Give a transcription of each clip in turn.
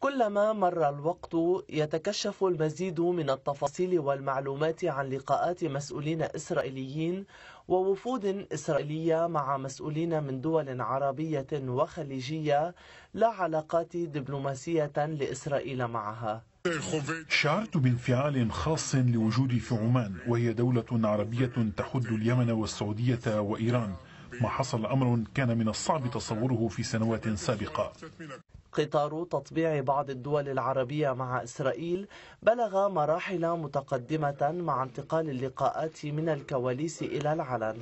كلما مر الوقت يتكشف المزيد من التفاصيل والمعلومات عن لقاءات مسؤولين إسرائيليين ووفود إسرائيلية مع مسؤولين من دول عربية وخليجية لا علاقات دبلوماسية لإسرائيل معها شعرت بانفعال خاص لوجودي في عمان وهي دولة عربية تحد اليمن والسعودية وإيران ما حصل أمر كان من الصعب تصوره في سنوات سابقة قطار تطبيع بعض الدول العربية مع إسرائيل بلغ مراحل متقدمة مع انتقال اللقاءات من الكواليس إلى العلن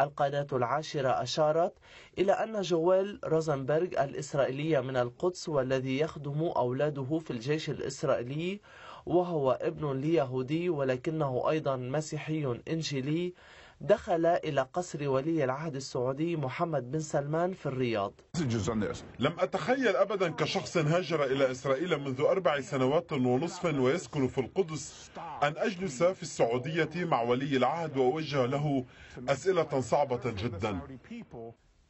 القناة العاشرة أشارت إلى أن جويل روزنبرغ الإسرائيلية من القدس والذي يخدم أولاده في الجيش الإسرائيلي وهو ابن ليهودي ولكنه أيضا مسيحي إنجيلي دخل إلى قصر ولي العهد السعودي محمد بن سلمان في الرياض لم أتخيل أبدا كشخص هاجر إلى إسرائيل منذ أربع سنوات ونصف ويسكن في القدس أن أجلس في السعودية مع ولي العهد وأوجه له أسئلة صعبة جدا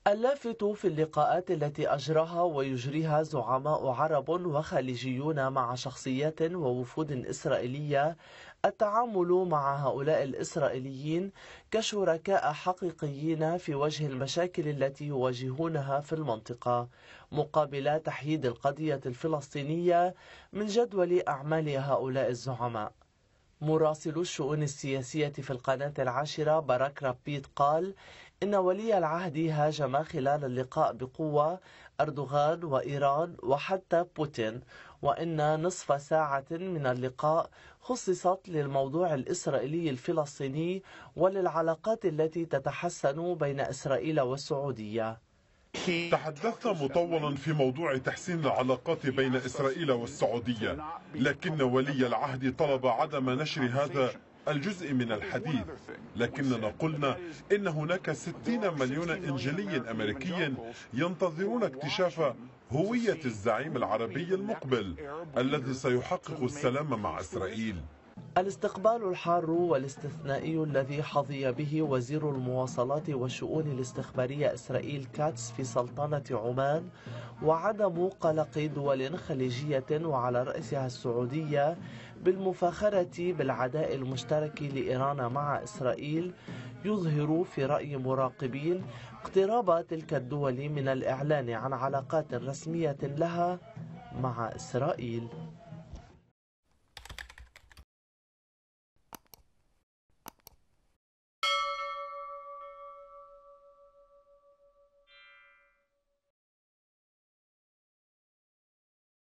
اللافت في اللقاءات التي أجراها ويجريها زعماء عرب وخليجيون مع شخصيات ووفود إسرائيلية التعامل مع هؤلاء الإسرائيليين كشركاء حقيقيين في وجه المشاكل التي يواجهونها في المنطقة مقابل تحييد القضية الفلسطينية من جدول أعمال هؤلاء الزعماء مراسل الشؤون السياسية في القناة العاشرة باراك رابيد قال إن ولي العهد هاجم خلال اللقاء بقوة أردوغان وإيران وحتى بوتين وإن نصف ساعة من اللقاء خصصت للموضوع الإسرائيلي الفلسطيني وللعلاقات التي تتحسن بين إسرائيل والسعودية تحدثنا مطولا في موضوع تحسين العلاقات بين إسرائيل والسعودية لكن ولي العهد طلب عدم نشر هذا الجزء من الحديث لكننا قلنا إن هناك 60 مليون إنجلي أمريكي ينتظرون اكتشاف هوية الزعيم العربي المقبل الذي سيحقق السلام مع إسرائيل الاستقبال الحار والاستثنائي الذي حظي به وزير المواصلات والشؤون الاستخبارية إسرائيل كاتس في سلطنة عمان وعدم قلق دول خليجية وعلى رأسها السعودية بالمفاخرة بالعداء المشترك لإيران مع إسرائيل يظهر في رأي مراقبين اقتراب تلك الدول من الإعلان عن علاقات رسمية لها مع إسرائيل